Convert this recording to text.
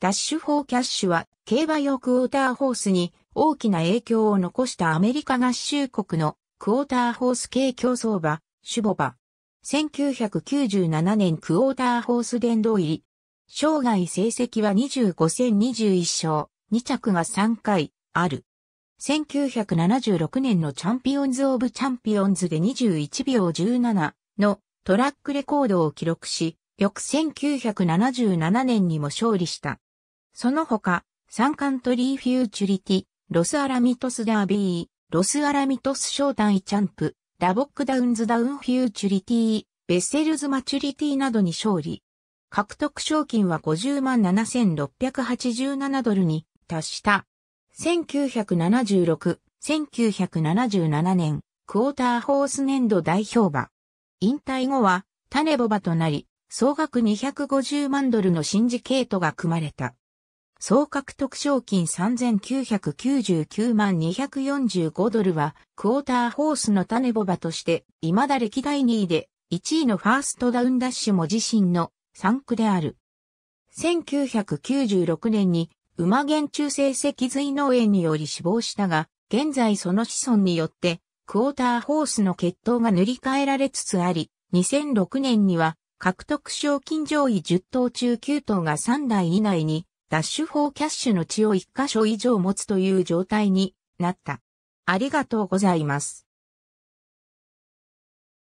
ダッシュ・フォー・キャッシュは、競馬用クォーターホースに大きな影響を残したアメリカ合衆国のクォーターホース系競争馬、シュボバ。1997年クォーターホース殿堂入り。生涯成績は25戦21勝、2着が3回、ある。1976年のチャンピオンズ・オブ・チャンピオンズで21秒17のトラックレコードを記録し、翌1977年にも勝利した。その他、サンカントリーフューチュリティ、ロスアラミトスダービー、ロスアラミトスン・イ・チャンプ、ダボックダウンズダウンフューチュリティ、ベッセルズマチュリティなどに勝利。獲得賞金は50万7687ドルに達した。1976、1977年、クォーターホース年度代表馬。引退後は、種ボバとなり、総額250万ドルのシンジケートが組まれた。総獲得賞金3999万245ドルは、クォーターホースの種ボバとして、未だ歴代2位で、1位のファーストダウンダッシュも自身の3区である。1996年に、馬原中性脊髄脳炎により死亡したが、現在その子孫によって、クォーターホースの血統が塗り替えられつつあり、2006年には、獲得賞金上位10頭中9頭が3台以内にダッシュフォーキャッシュの地を1箇所以上持つという状態になった。ありがとうございます。